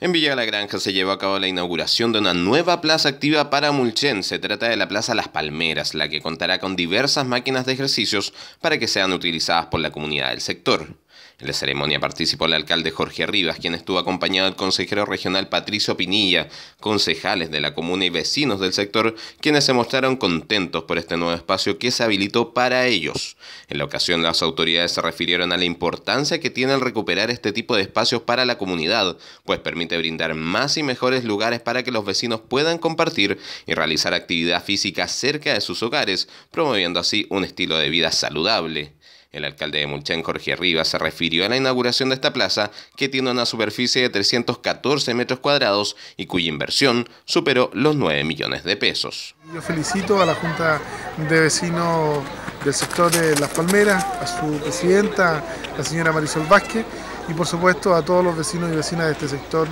En Villa La Granja se llevó a cabo la inauguración de una nueva plaza activa para Mulchen. Se trata de la Plaza Las Palmeras, la que contará con diversas máquinas de ejercicios para que sean utilizadas por la comunidad del sector. En la ceremonia participó el alcalde Jorge Rivas, quien estuvo acompañado del consejero regional Patricio Pinilla, concejales de la comuna y vecinos del sector, quienes se mostraron contentos por este nuevo espacio que se habilitó para ellos. En la ocasión, las autoridades se refirieron a la importancia que tiene el recuperar este tipo de espacios para la comunidad, pues permite brindar más y mejores lugares para que los vecinos puedan compartir y realizar actividad física cerca de sus hogares, promoviendo así un estilo de vida saludable. El alcalde de Mulchán, Jorge Rivas, se refirió a la inauguración de esta plaza, que tiene una superficie de 314 metros cuadrados y cuya inversión superó los 9 millones de pesos. Yo felicito a la Junta de Vecinos del sector de Las Palmeras, a su presidenta, la señora Marisol Vázquez, y por supuesto a todos los vecinos y vecinas de este sector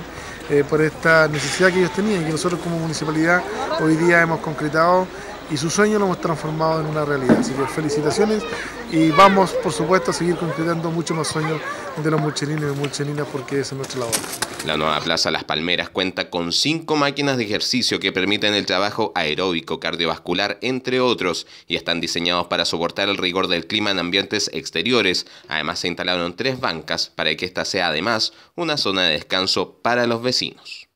eh, por esta necesidad que ellos tenían y que nosotros como municipalidad hoy día hemos concretado y su sueño lo hemos transformado en una realidad. Así que felicitaciones y vamos, por supuesto, a seguir concretando mucho más sueños de los muchelinos y muchelinas porque esa es nuestra labor. La nueva Plaza Las Palmeras cuenta con cinco máquinas de ejercicio que permiten el trabajo aeróbico, cardiovascular, entre otros, y están diseñados para soportar el rigor del clima en ambientes exteriores. Además, se instalaron tres bancas para que esta sea además una zona de descanso para los vecinos.